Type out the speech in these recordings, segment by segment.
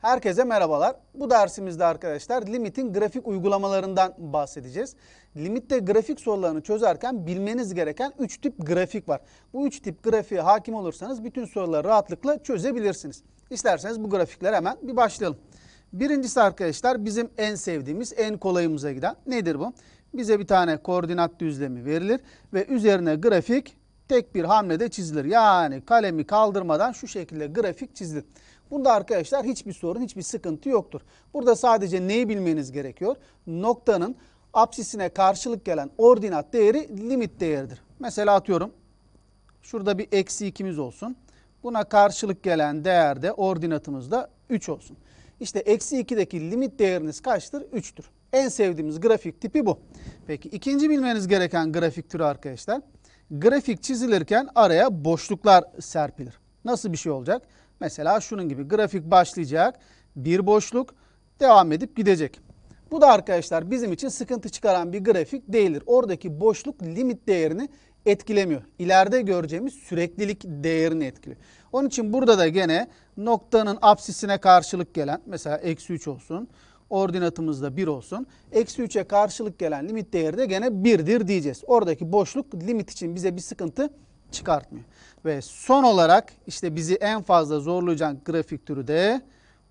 Herkese merhabalar. Bu dersimizde arkadaşlar limitin grafik uygulamalarından bahsedeceğiz. Limitte grafik sorularını çözerken bilmeniz gereken 3 tip grafik var. Bu 3 tip grafiğe hakim olursanız bütün soruları rahatlıkla çözebilirsiniz. İsterseniz bu grafikler hemen bir başlayalım. Birincisi arkadaşlar bizim en sevdiğimiz, en kolayımıza giden nedir bu? Bize bir tane koordinat düzlemi verilir ve üzerine grafik tek bir hamlede çizilir. Yani kalemi kaldırmadan şu şekilde grafik çizilir. Burada arkadaşlar hiçbir sorun, hiçbir sıkıntı yoktur. Burada sadece neyi bilmeniz gerekiyor? Noktanın apsisine karşılık gelen ordinat değeri limit değeridir. Mesela atıyorum şurada bir eksi 2'miz olsun. Buna karşılık gelen değer de ordinatımız da 3 olsun. İşte eksi 2'deki limit değeriniz kaçtır? 3'tür. En sevdiğimiz grafik tipi bu. Peki ikinci bilmeniz gereken grafik türü arkadaşlar. Grafik çizilirken araya boşluklar serpilir. Nasıl bir şey olacak? Mesela şunun gibi grafik başlayacak, bir boşluk devam edip gidecek. Bu da arkadaşlar bizim için sıkıntı çıkaran bir grafik değildir. Oradaki boşluk limit değerini etkilemiyor. İleride göreceğimiz süreklilik değerini etkiliyor. Onun için burada da gene noktanın apsisine karşılık gelen mesela eksi 3 olsun. Ordinatımız da 1 olsun. Eksi 3'e karşılık gelen limit değeri de gene 1'dir diyeceğiz. Oradaki boşluk limit için bize bir sıkıntı çıkartmıyor. Ve son olarak işte bizi en fazla zorlayacak grafik türü de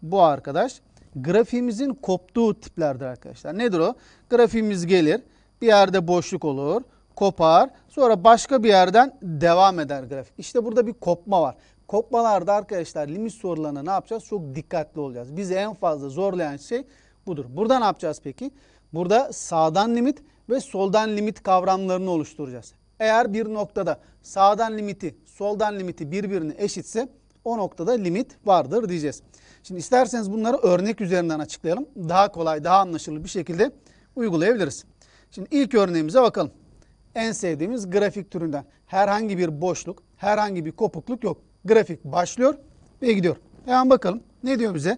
bu arkadaş. Grafiğimizin koptuğu tiplerdir arkadaşlar. Nedir o? Grafiğimiz gelir, bir yerde boşluk olur, kopar, sonra başka bir yerden devam eder grafik. İşte burada bir kopma var. Kopmalarda arkadaşlar limit sorularına ne yapacağız? Çok dikkatli olacağız. Bizi en fazla zorlayan şey budur. Burada ne yapacağız peki? Burada sağdan limit ve soldan limit kavramlarını oluşturacağız. Eğer bir noktada sağdan limiti, soldan limiti birbirine eşitse o noktada limit vardır diyeceğiz. Şimdi isterseniz bunları örnek üzerinden açıklayalım. Daha kolay, daha anlaşılır bir şekilde uygulayabiliriz. Şimdi ilk örneğimize bakalım. En sevdiğimiz grafik türünden. Herhangi bir boşluk, herhangi bir kopukluk yok. Grafik başlıyor ve gidiyor. Hemen bakalım ne diyor bize?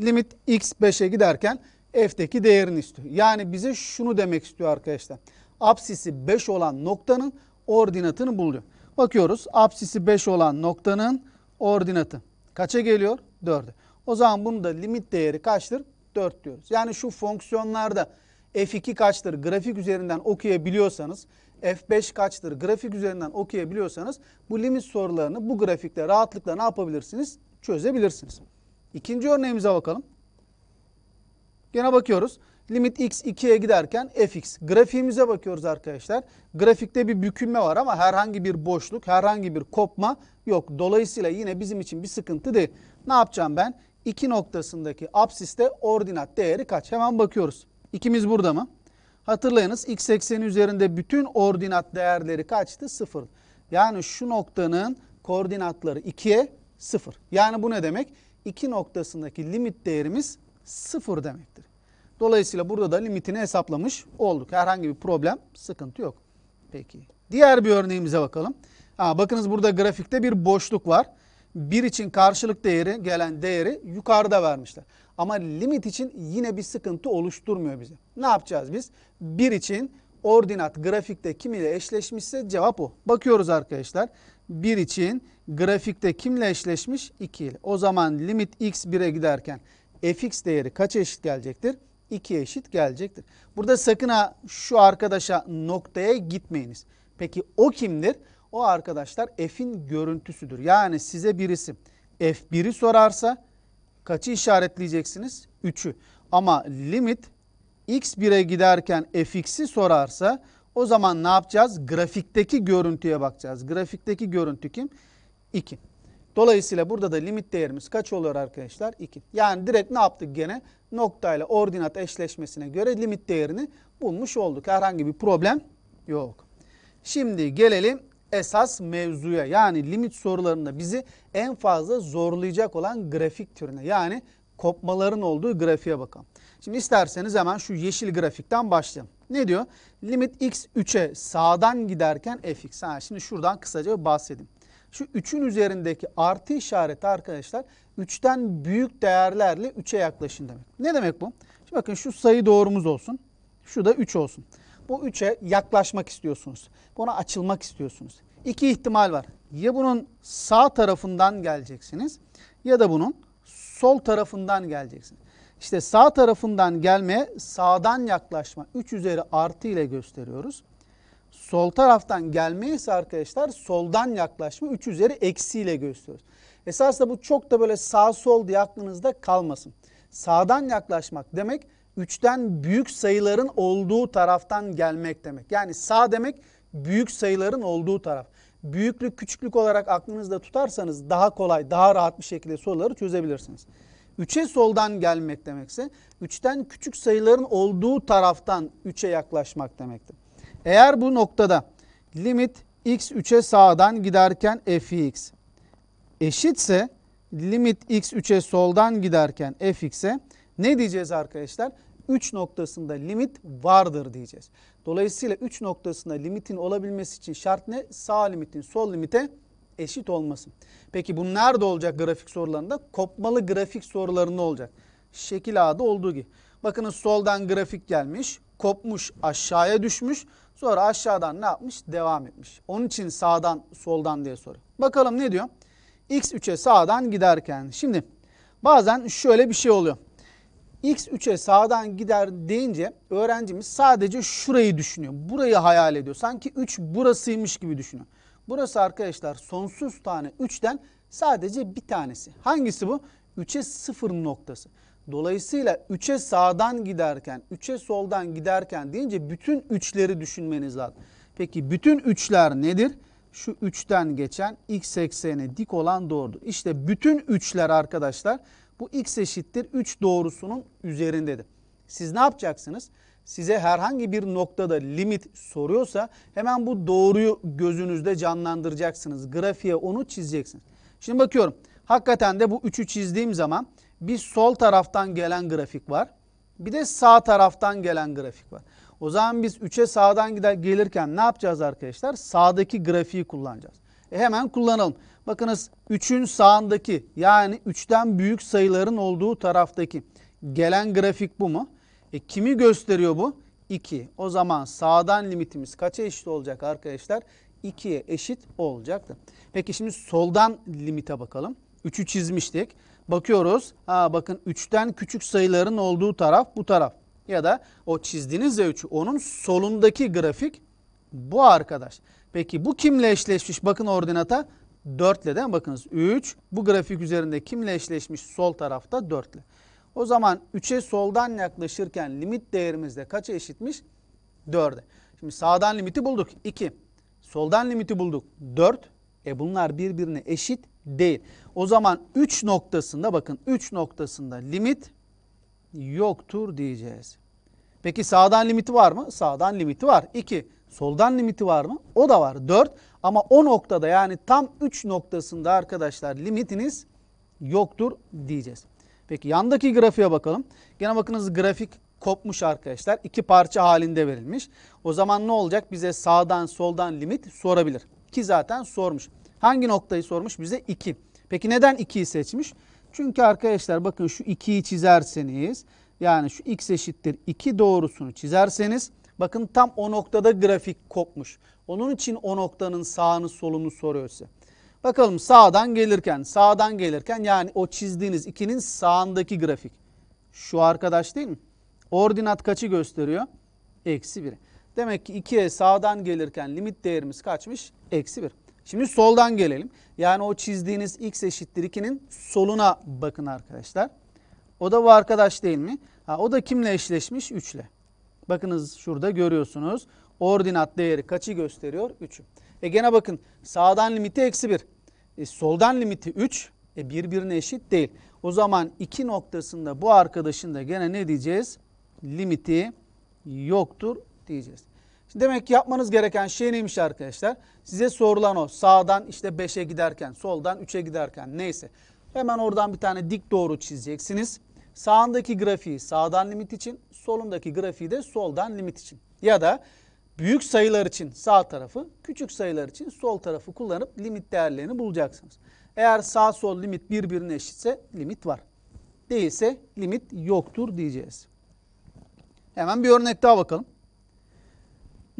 Limit x 5'e giderken f'teki değerini istiyor. Yani bize şunu demek istiyor arkadaşlar. Apsisi 5 olan noktanın ordinatını buluyor. Bakıyoruz apsisi 5 olan noktanın ordinatı kaça geliyor? 4'e. O zaman bunun da limit değeri kaçtır? 4 diyoruz. Yani şu fonksiyonlarda f2 kaçtır grafik üzerinden okuyabiliyorsanız, f5 kaçtır grafik üzerinden okuyabiliyorsanız bu limit sorularını bu grafikte rahatlıkla ne yapabilirsiniz? Çözebilirsiniz. İkinci örneğimize bakalım. Gene bakıyoruz. Limit x 2'ye giderken fx. Grafiğimize bakıyoruz arkadaşlar. Grafikte bir bükülme var ama herhangi bir boşluk, herhangi bir kopma yok. Dolayısıyla yine bizim için bir sıkıntı değil. Ne yapacağım ben? 2 noktasındaki absiste ordinat değeri kaç? Hemen bakıyoruz. İkimiz burada mı? Hatırlayınız x ekseni üzerinde bütün ordinat değerleri kaçtı? 0. Yani şu noktanın koordinatları 2'ye 0. Yani bu ne demek? 2 noktasındaki limit değerimiz 0 demektir. Dolayısıyla burada da limitini hesaplamış olduk. Herhangi bir problem, sıkıntı yok. Peki. Diğer bir örneğimize bakalım. Ha, bakınız burada grafikte bir boşluk var. 1 için karşılık değeri gelen değeri yukarıda vermişler. Ama limit için yine bir sıkıntı oluşturmuyor bize. Ne yapacağız biz? 1 için ordinat grafikte kim ile eşleşmişse cevap o. Bakıyoruz arkadaşlar. 1 için grafikte kimle eşleşmiş? 2 ile. O zaman limit x 1'e giderken fx değeri kaç eşit gelecektir? 2 eşit gelecektir. Burada sakın ha şu arkadaşa noktaya gitmeyiniz. Peki o kimdir? O arkadaşlar f'in görüntüsüdür. Yani size birisi f1'i sorarsa kaçı işaretleyeceksiniz? 3'ü. Ama limit x1'e giderken fx'i sorarsa o zaman ne yapacağız? Grafikteki görüntüye bakacağız. Grafikteki görüntü kim? 2. Dolayısıyla burada da limit değerimiz kaç oluyor arkadaşlar? 2. Yani direkt ne yaptık gene? Noktayla ordinat eşleşmesine göre limit değerini bulmuş olduk. Herhangi bir problem yok. Şimdi gelelim esas mevzuya yani limit sorularında bizi en fazla zorlayacak olan grafik türüne yani kopmaların olduğu grafiğe bakalım. Şimdi isterseniz hemen şu yeşil grafikten başlayalım. Ne diyor? Limit x 3'e sağdan giderken fx. Ha, şimdi şuradan kısaca bahsedeyim. Şu 3'ün üzerindeki artı işareti arkadaşlar 3'ten büyük değerlerle 3'e yaklaşın demek. Ne demek bu? Şimdi bakın şu sayı doğrumuz olsun. Şu da 3 olsun. Bu 3'e yaklaşmak istiyorsunuz. Buna açılmak istiyorsunuz. İki ihtimal var. Ya bunun sağ tarafından geleceksiniz ya da bunun sol tarafından geleceksiniz. İşte sağ tarafından gelmeye sağdan yaklaşma 3 üzeri artı ile gösteriyoruz sol taraftan gelmeyse arkadaşlar soldan yaklaşma 3 üzeri eksiyle gösteriyoruz. Esasında bu çok da böyle sağ sol diye aklınızda kalmasın. Sağdan yaklaşmak demek 3'ten büyük sayıların olduğu taraftan gelmek demek. Yani sağ demek büyük sayıların olduğu taraf. Büyüklük küçüklük olarak aklınızda tutarsanız daha kolay, daha rahat bir şekilde soruları çözebilirsiniz. 3'e soldan gelmek demekse 3'ten küçük sayıların olduğu taraftan 3'e yaklaşmak demektir. Eğer bu noktada limit x 3'e sağdan giderken fx eşitse limit x 3'e soldan giderken fx'e ne diyeceğiz arkadaşlar? 3 noktasında limit vardır diyeceğiz. Dolayısıyla 3 noktasında limitin olabilmesi için şart ne? Sağ limitin sol limite eşit olması. Peki bu nerede olacak grafik sorularında? Kopmalı grafik sorularında olacak. Şekil A'da olduğu gibi. Bakın soldan grafik gelmiş, kopmuş, aşağıya düşmüş. Sonra aşağıdan ne yapmış? Devam etmiş. Onun için sağdan soldan diye soruyor. Bakalım ne diyor? X3'e sağdan giderken. Şimdi bazen şöyle bir şey oluyor. X3'e sağdan gider deyince öğrencimiz sadece şurayı düşünüyor. Burayı hayal ediyor. Sanki 3 burasıymış gibi düşünüyor. Burası arkadaşlar sonsuz tane 3'ten sadece bir tanesi. Hangisi bu? 3'e 0 noktası. Dolayısıyla 3'e sağdan giderken, 3'e soldan giderken deyince bütün üçleri düşünmeniz lazım. Peki bütün üçler nedir? Şu üçten geçen x eksene dik olan doğrudur. İşte bütün üçler arkadaşlar bu x eşittir 3 doğrusunun üzerindedir. Siz ne yapacaksınız? Size herhangi bir noktada limit soruyorsa hemen bu doğruyu gözünüzde canlandıracaksınız. Grafiğe onu çizeceksiniz. Şimdi bakıyorum. Hakikaten de bu 3'ü çizdiğim zaman bir sol taraftan gelen grafik var. Bir de sağ taraftan gelen grafik var. O zaman biz 3'e sağdan gider, gelirken ne yapacağız arkadaşlar? Sağdaki grafiği kullanacağız. E hemen kullanalım. Bakınız 3'ün sağındaki yani 3'ten büyük sayıların olduğu taraftaki gelen grafik bu mu? E kimi gösteriyor bu? 2. O zaman sağdan limitimiz kaça eşit olacak arkadaşlar? 2'ye eşit olacaktır. Peki şimdi soldan limite bakalım. 3'ü çizmiştik bakıyoruz. Ha bakın 3'ten küçük sayıların olduğu taraf bu taraf. Ya da o çizdiğiniz Z3 onun solundaki grafik bu arkadaş. Peki bu kimle eşleşmiş? Bakın ordinata 4 ile değil mi? Bakınız 3 bu grafik üzerinde kimle eşleşmiş? Sol tarafta 4 ile. O zaman 3'e soldan yaklaşırken limit değerimizde de kaça eşitmiş? 4'e. Şimdi sağdan limiti bulduk 2. Soldan limiti bulduk 4. E bunlar birbirine eşit değil. O zaman 3 noktasında bakın 3 noktasında limit yoktur diyeceğiz. Peki sağdan limiti var mı? Sağdan limiti var. 2. Soldan limiti var mı? O da var. 4. Ama o noktada yani tam 3 noktasında arkadaşlar limitiniz yoktur diyeceğiz. Peki yandaki grafiğe bakalım. Gene bakınız grafik kopmuş arkadaşlar. İki parça halinde verilmiş. O zaman ne olacak? Bize sağdan soldan limit sorabilir. Ki zaten sormuş. Hangi noktayı sormuş bize? 2. Peki neden 2'yi seçmiş? Çünkü arkadaşlar bakın şu 2'yi çizerseniz yani şu x eşittir 2 doğrusunu çizerseniz bakın tam o noktada grafik kopmuş. Onun için o noktanın sağını solunu soruyor size. Bakalım sağdan gelirken sağdan gelirken yani o çizdiğiniz 2'nin sağındaki grafik. Şu arkadaş değil mi? Ordinat kaçı gösteriyor? Eksi 1. Demek ki 2'ye sağdan gelirken limit değerimiz kaçmış? Eksi 1. Şimdi soldan gelelim. Yani o çizdiğiniz x eşittir 2'nin soluna bakın arkadaşlar. O da bu arkadaş değil mi? Ha, o da kimle eşleşmiş? 3 ile. Bakınız şurada görüyorsunuz. Ordinat değeri kaçı gösteriyor? 3'ü. E gene bakın sağdan limiti eksi 1. E, soldan limiti 3. E birbirine eşit değil. O zaman 2 noktasında bu arkadaşın da gene ne diyeceğiz? Limiti yoktur diyeceğiz. Demek ki yapmanız gereken şey neymiş arkadaşlar? Size sorulan o sağdan işte 5'e giderken, soldan 3'e giderken neyse. Hemen oradan bir tane dik doğru çizeceksiniz. Sağındaki grafiği sağdan limit için, solundaki grafiği de soldan limit için. Ya da büyük sayılar için sağ tarafı, küçük sayılar için sol tarafı kullanıp limit değerlerini bulacaksınız. Eğer sağ sol limit birbirine eşitse limit var. Değilse limit yoktur diyeceğiz. Hemen bir örnek daha bakalım.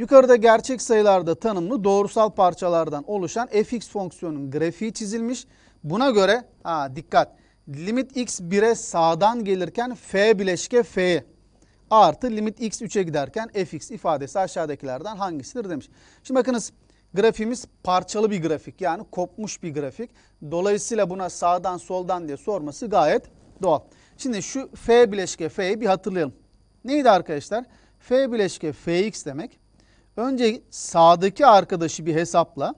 Yukarıda gerçek sayılarda tanımlı doğrusal parçalardan oluşan fx fonksiyonun grafiği çizilmiş. Buna göre ha, dikkat limit x 1'e sağdan gelirken f bileşke f'ye artı limit x 3'e giderken fx ifadesi aşağıdakilerden hangisidir demiş. Şimdi bakınız grafiğimiz parçalı bir grafik yani kopmuş bir grafik. Dolayısıyla buna sağdan soldan diye sorması gayet doğal. Şimdi şu f bileşke f'yi bir hatırlayalım. Neydi arkadaşlar? f bileşke fx demek Önce sağdaki arkadaşı bir hesapla.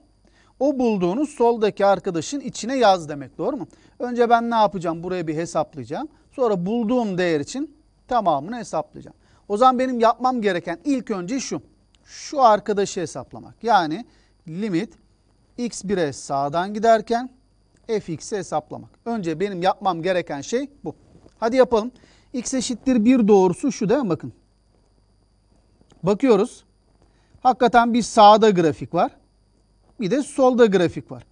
O bulduğunuz soldaki arkadaşın içine yaz demek doğru mu? Önce ben ne yapacağım? Buraya bir hesaplayacağım. Sonra bulduğum değer için tamamını hesaplayacağım. O zaman benim yapmam gereken ilk önce şu. Şu arkadaşı hesaplamak. Yani limit x1'e sağdan giderken fx'i hesaplamak. Önce benim yapmam gereken şey bu. Hadi yapalım. x eşittir 1 doğrusu şu değil mi? Bakın. Bakıyoruz. Hakikaten bir sağda grafik var. Bir de solda grafik var.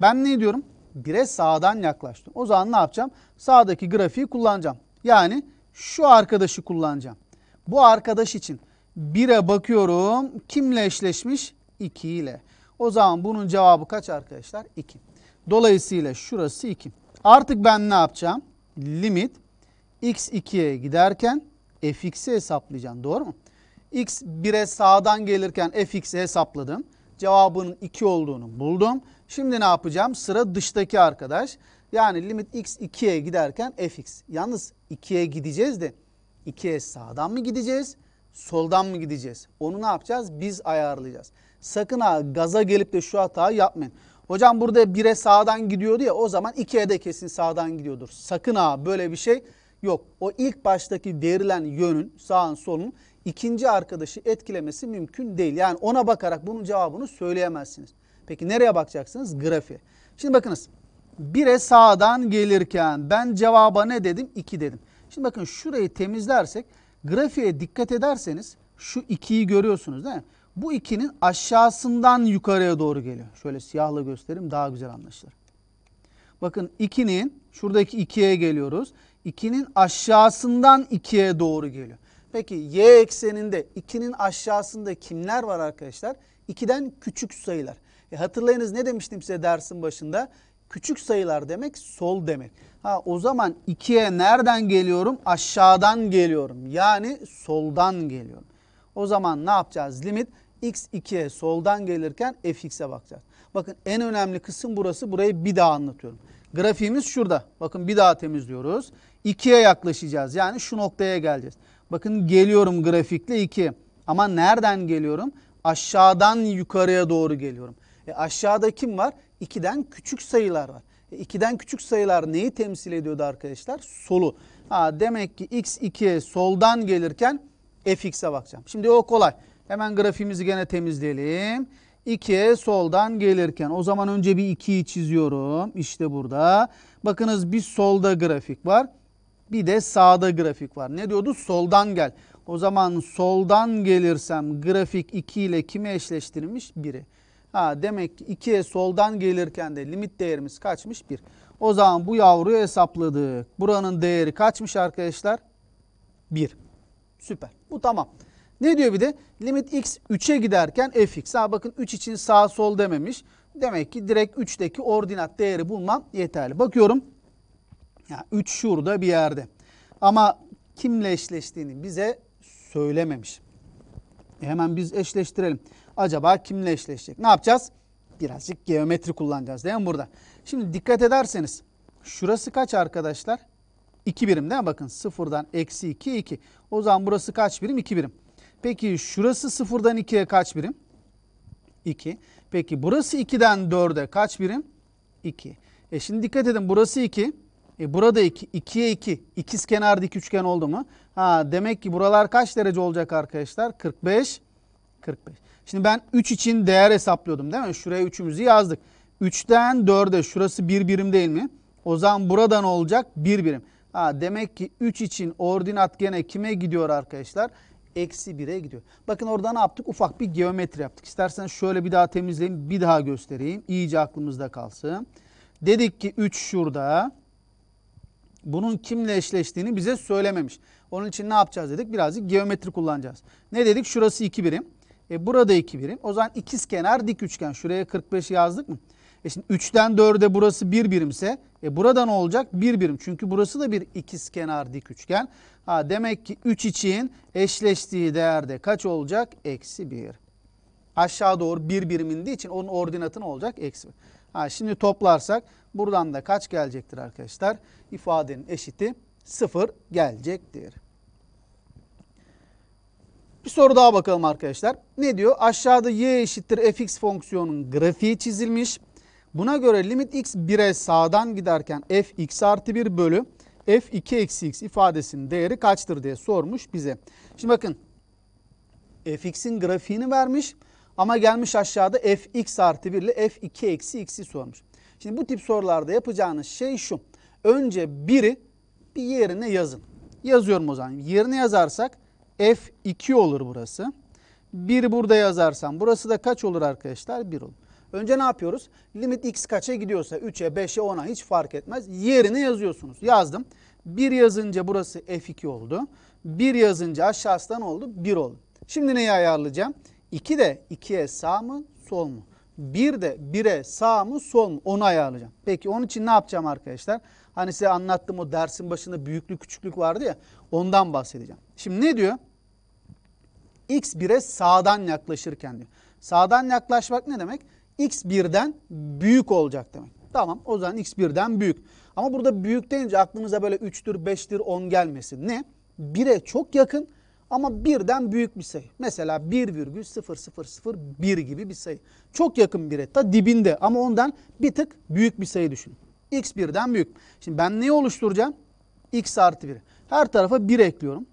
Ben ne diyorum? Bire sağdan yaklaştım. O zaman ne yapacağım? Sağdaki grafiği kullanacağım. Yani şu arkadaşı kullanacağım. Bu arkadaş için bire bakıyorum. Kimle eşleşmiş? 2 ile. O zaman bunun cevabı kaç arkadaşlar? 2. Dolayısıyla şurası 2. Artık ben ne yapacağım? Limit x2'ye giderken fx'i hesaplayacağım. Doğru mu? x 1'e sağdan gelirken fx'i hesapladım. Cevabının 2 olduğunu buldum. Şimdi ne yapacağım? Sıra dıştaki arkadaş. Yani limit x 2'ye giderken fx. Yalnız 2'ye gideceğiz de 2'ye sağdan mı gideceğiz? Soldan mı gideceğiz? Onu ne yapacağız? Biz ayarlayacağız. Sakın ha gaza gelip de şu hatayı yapmayın. Hocam burada 1'e sağdan gidiyordu ya o zaman 2'ye de kesin sağdan gidiyordur. Sakın ha böyle bir şey yok. O ilk baştaki verilen yönün sağın solun ikinci arkadaşı etkilemesi mümkün değil. Yani ona bakarak bunun cevabını söyleyemezsiniz. Peki nereye bakacaksınız? Grafiğe. Şimdi bakınız. 1'e sağdan gelirken ben cevaba ne dedim? 2 dedim. Şimdi bakın şurayı temizlersek grafiğe dikkat ederseniz şu 2'yi görüyorsunuz değil mi? Bu 2'nin aşağısından yukarıya doğru geliyor. Şöyle siyahla göstereyim daha güzel anlaşılır. Bakın 2'nin şuradaki 2'ye geliyoruz. 2'nin aşağısından 2'ye doğru geliyor. Peki y ekseninde 2'nin aşağısında kimler var arkadaşlar? 2'den küçük sayılar. E hatırlayınız ne demiştim size dersin başında? Küçük sayılar demek sol demek. Ha o zaman 2'ye nereden geliyorum? Aşağıdan geliyorum. Yani soldan geliyorum. O zaman ne yapacağız? Limit x 2'ye soldan gelirken fx'e bakacağız. Bakın en önemli kısım burası. Burayı bir daha anlatıyorum. Grafiğimiz şurada. Bakın bir daha temizliyoruz. 2'ye yaklaşacağız. Yani şu noktaya geleceğiz. Bakın geliyorum grafikle 2. Ama nereden geliyorum? Aşağıdan yukarıya doğru geliyorum. E aşağıda kim var? 2'den küçük sayılar var. E 2'den küçük sayılar neyi temsil ediyordu arkadaşlar? Solu. Ha, demek ki x2 soldan gelirken fx'e bakacağım. Şimdi o kolay. Hemen grafiğimizi gene temizleyelim. 2 soldan gelirken o zaman önce bir 2'yi çiziyorum. İşte burada. Bakınız bir solda grafik var. Bir de sağda grafik var. Ne diyordu? Soldan gel. O zaman soldan gelirsem grafik 2 ile kime eşleştirilmiş 1'i. Ha, demek ki 2'ye soldan gelirken de limit değerimiz kaçmış? 1. O zaman bu yavruyu hesapladık. Buranın değeri kaçmış arkadaşlar? 1. Süper. Bu tamam. Ne diyor bir de? Limit x 3'e giderken fx. Ha bakın 3 için sağ sol dememiş. Demek ki direkt 3'teki ordinat değeri bulmam yeterli. Bakıyorum. Yani üç şurada bir yerde. Ama kimle eşleştiğini bize söylememiş. E hemen biz eşleştirelim. Acaba kimle eşleşecek? Ne yapacağız? Birazcık geometri kullanacağız değil mi burada? Şimdi dikkat ederseniz şurası kaç arkadaşlar? 2 birim değil mi? Bakın sıfırdan eksi 2, 2. O zaman burası kaç birim? 2 birim. Peki şurası sıfırdan 2'ye kaç birim? 2. Peki burası 2'den 4'e kaç birim? 2. E şimdi dikkat edin burası 2. E burada 2, 2'ye 2. İkiz kenardaki üçgen oldu mu? Ha demek ki buralar kaç derece olacak arkadaşlar? 45, 45. Şimdi ben 3 için değer hesaplıyordum değil mi? Şuraya 3'ümüzü yazdık. 3'ten 4'e şurası 1 bir birim değil mi? O zaman buradan olacak 1 bir birim. Ha, demek ki 3 için ordinat gene kime gidiyor arkadaşlar? Eksi 1'e gidiyor. Bakın orada ne yaptık? Ufak bir geometri yaptık. İstersen şöyle bir daha temizleyeyim. Bir daha göstereyim. İyice aklımızda kalsın. Dedik ki 3 şurada bunun kimle eşleştiğini bize söylememiş. Onun için ne yapacağız dedik? Birazcık geometri kullanacağız. Ne dedik? Şurası 2 birim. E burada 2 birim. O zaman ikiz kenar dik üçgen. Şuraya 45 yazdık mı? E şimdi 3'ten 4'e burası 1 bir birimse e burada ne olacak? 1 bir birim. Çünkü burası da bir ikiz kenar dik üçgen. Ha, demek ki 3 için eşleştiği değerde kaç olacak? Eksi 1. Aşağı doğru 1 bir birim indiği için onun ordinatı ne olacak? Eksi 1. Ha, şimdi toplarsak buradan da kaç gelecektir arkadaşlar? İfadenin eşiti 0 gelecektir. Bir soru daha bakalım arkadaşlar. Ne diyor? Aşağıda y eşittir fx fonksiyonunun grafiği çizilmiş. Buna göre limit x 1'e sağdan giderken f x artı 1 bölü f 2 eksi x ifadesinin değeri kaçtır diye sormuş bize. Şimdi bakın fx'in grafiğini vermiş. Ama gelmiş aşağıda fx artı 1 ile f2 eksi x'i sormuş. Şimdi bu tip sorularda yapacağınız şey şu. Önce biri bir yerine yazın. Yazıyorum o zaman. Yerine yazarsak f2 olur burası. 1 burada yazarsam burası da kaç olur arkadaşlar? 1 olur. Önce ne yapıyoruz? Limit x kaça gidiyorsa 3'e, 5'e, 10'a hiç fark etmez. Yerini yazıyorsunuz. Yazdım. 1 yazınca burası f2 oldu. 1 yazınca aşağısından oldu? 1 oldu. Şimdi neyi ayarlayacağım? 2 de 2'ye sağ mı sol mu? 1 de 1'e sağ mı sol mu? Onu ayarlayacağım. Peki onun için ne yapacağım arkadaşlar? Hani size anlattığım o dersin başında büyüklük küçüklük vardı ya ondan bahsedeceğim. Şimdi ne diyor? X 1'e sağdan yaklaşırken diyor. Sağdan yaklaşmak ne demek? X 1'den büyük olacak demek. Tamam o zaman X 1'den büyük. Ama burada büyük deyince aklınıza böyle 3'tür 5'tir 10 gelmesin. Ne? 1'e çok yakın ama birden büyük bir sayı. Mesela 1,0001 gibi bir sayı. Çok yakın bir etta dibinde ama ondan bir tık büyük bir sayı düşünün. X birden büyük. Şimdi ben neyi oluşturacağım? X artı 1. Her tarafa 1 ekliyorum.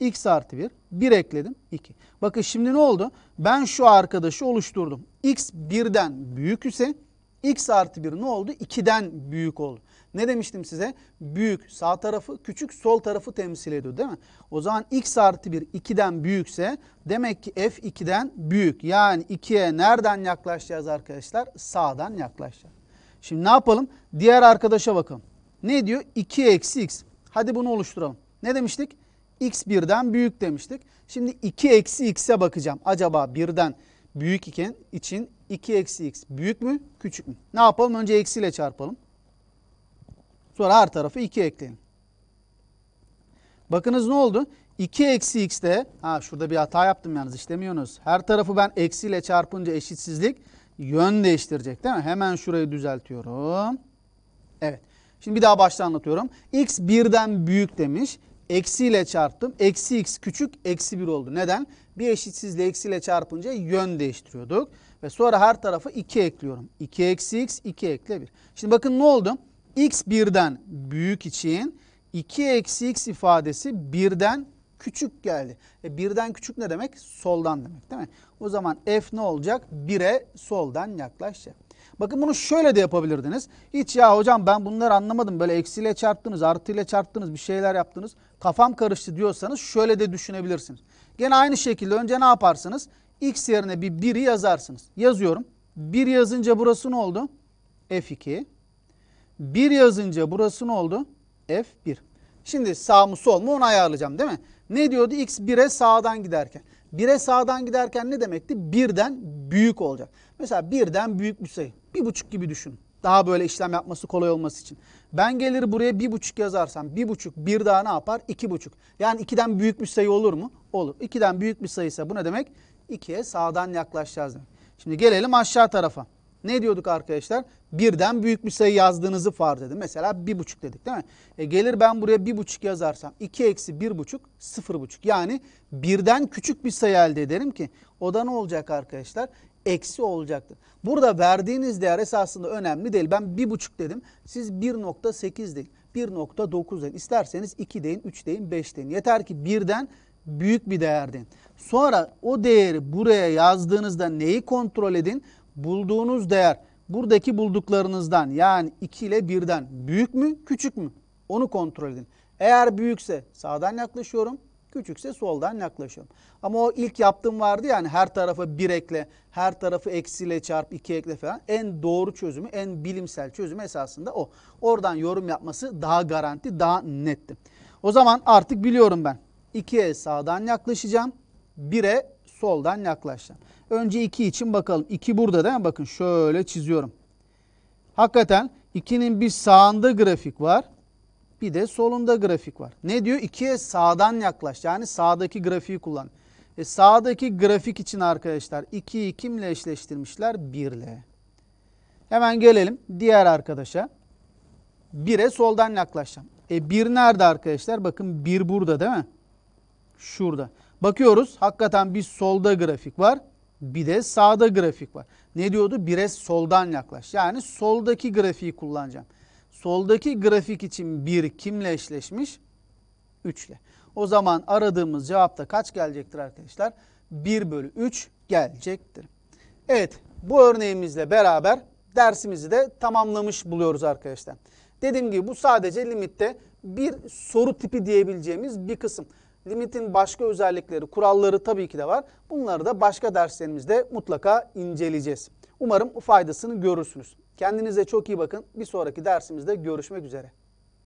X artı 1. 1 ekledim. 2. Bakın şimdi ne oldu? Ben şu arkadaşı oluşturdum. X birden büyük ise X artı 1 ne oldu? 2'den büyük oldu ne demiştim size? Büyük sağ tarafı, küçük sol tarafı temsil ediyor değil mi? O zaman x artı 1 2'den büyükse demek ki f 2'den büyük. Yani 2'ye nereden yaklaşacağız arkadaşlar? Sağdan yaklaşacağız. Şimdi ne yapalım? Diğer arkadaşa bakalım. Ne diyor? 2 eksi x. Hadi bunu oluşturalım. Ne demiştik? x 1'den büyük demiştik. Şimdi 2 eksi x'e bakacağım. Acaba 1'den büyük iken için 2 eksi x büyük mü küçük mü? Ne yapalım? Önce eksiyle çarpalım. Sonra her tarafı 2 ekleyin. Bakınız ne oldu? 2 eksi x'te, ha şurada bir hata yaptım yalnız işlemiyorsunuz. Her tarafı ben eksiyle çarpınca eşitsizlik yön değiştirecek değil mi? Hemen şurayı düzeltiyorum. Evet. Şimdi bir daha başta anlatıyorum. X birden büyük demiş. Eksiyle çarptım. Eksi x küçük eksi 1 oldu. Neden? Bir eşitsizliği eksiyle çarpınca yön değiştiriyorduk. Ve sonra her tarafı 2 ekliyorum. 2 eksi x 2 ekle 1. Şimdi bakın ne oldu? x birden büyük için 2 eksi x ifadesi birden küçük geldi. E birden küçük ne demek? Soldan demek değil mi? O zaman f ne olacak? 1'e soldan yaklaşacak. Bakın bunu şöyle de yapabilirdiniz. Hiç ya hocam ben bunları anlamadım. Böyle eksiyle çarptınız, artıyla çarptınız, bir şeyler yaptınız. Kafam karıştı diyorsanız şöyle de düşünebilirsiniz. Gene aynı şekilde önce ne yaparsınız? X yerine bir 1'i yazarsınız. Yazıyorum. 1 yazınca burası ne oldu? F2. 1 yazınca burası ne oldu? F1. Şimdi sağ mı sol mu onu ayarlayacağım değil mi? Ne diyordu? X 1'e sağdan giderken. 1'e sağdan giderken ne demekti? 1'den büyük olacak. Mesela 1'den büyük bir sayı. 1,5 gibi düşün. Daha böyle işlem yapması kolay olması için. Ben gelir buraya 1,5 yazarsam 1,5 bir daha ne yapar? 2,5. Yani 2'den büyük bir sayı olur mu? Olur. 2'den büyük bir sayı ise bu ne demek? 2'ye sağdan yaklaşacağız demek. Şimdi gelelim aşağı tarafa. Ne diyorduk arkadaşlar? Birden büyük bir sayı yazdığınızı farz edin. Mesela bir buçuk dedik değil mi? E gelir ben buraya bir buçuk yazarsam iki eksi bir buçuk sıfır buçuk. Yani birden küçük bir sayı elde ederim ki o da ne olacak arkadaşlar? Eksi olacaktır. Burada verdiğiniz değer esasında önemli değil. Ben bir buçuk dedim. Siz 1.8 deyin. 1.9 deyin. İsterseniz 2 deyin, 3 deyin, 5 deyin. Yeter ki birden büyük bir değer deyin. Sonra o değeri buraya yazdığınızda neyi kontrol edin? bulduğunuz değer buradaki bulduklarınızdan yani 2 ile 1'den büyük mü küçük mü onu kontrol edin. Eğer büyükse sağdan yaklaşıyorum, küçükse soldan yaklaşıyorum. Ama o ilk yaptığım vardı yani ya, hani her tarafı 1 ekle, her tarafı eksiyle çarp, 2 ekle falan. En doğru çözümü, en bilimsel çözümü esasında o. Oradan yorum yapması daha garanti, daha netti. O zaman artık biliyorum ben. 2'ye sağdan yaklaşacağım, 1'e Soldan yaklaştım. Önce 2 için bakalım. 2 burada değil mi? Bakın şöyle çiziyorum. Hakikaten 2'nin bir sağında grafik var. Bir de solunda grafik var. Ne diyor? 2'ye sağdan yaklaş. Yani sağdaki grafiği kullan. E sağdaki grafik için arkadaşlar 2'yi kimle eşleştirmişler? 1 Hemen gelelim diğer arkadaşa. 1'e soldan yaklaşacağım. E 1 nerede arkadaşlar? Bakın 1 burada değil mi? Şurada. Bakıyoruz hakikaten bir solda grafik var. Bir de sağda grafik var. Ne diyordu? Bire soldan yaklaş. Yani soldaki grafiği kullanacağım. Soldaki grafik için bir kimle eşleşmiş? üçle. O zaman aradığımız cevapta kaç gelecektir arkadaşlar? 1 bölü 3 gelecektir. Evet bu örneğimizle beraber dersimizi de tamamlamış buluyoruz arkadaşlar. Dediğim gibi bu sadece limitte bir soru tipi diyebileceğimiz bir kısım limitin başka özellikleri, kuralları tabii ki de var. Bunları da başka derslerimizde mutlaka inceleyeceğiz. Umarım faydasını görürsünüz. Kendinize çok iyi bakın. Bir sonraki dersimizde görüşmek üzere.